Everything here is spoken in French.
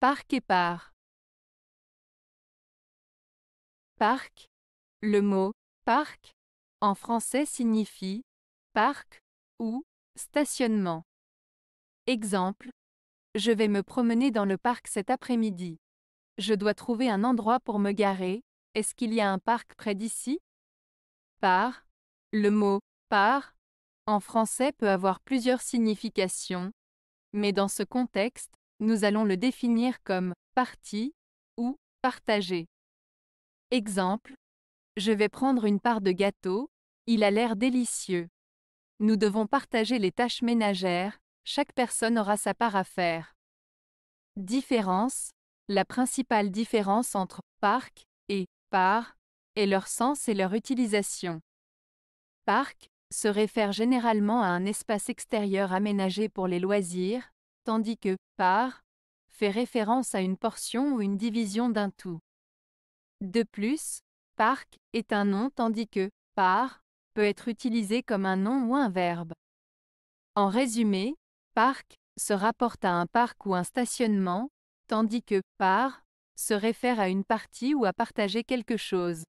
Parc et par. Parc. Le mot parc en français signifie parc ou stationnement. Exemple. Je vais me promener dans le parc cet après-midi. Je dois trouver un endroit pour me garer. Est-ce qu'il y a un parc près d'ici Par. Le mot par en français peut avoir plusieurs significations, mais dans ce contexte, nous allons le définir comme partie ou partagé. Exemple, je vais prendre une part de gâteau, il a l'air délicieux. Nous devons partager les tâches ménagères, chaque personne aura sa part à faire. Différence, la principale différence entre parc et part est leur sens et leur utilisation. Parc se réfère généralement à un espace extérieur aménagé pour les loisirs, tandis que par fait référence à une portion ou une division d'un tout. De plus, parc est un nom tandis que par peut être utilisé comme un nom ou un verbe. En résumé, parc se rapporte à un parc ou un stationnement, tandis que par se réfère à une partie ou à partager quelque chose.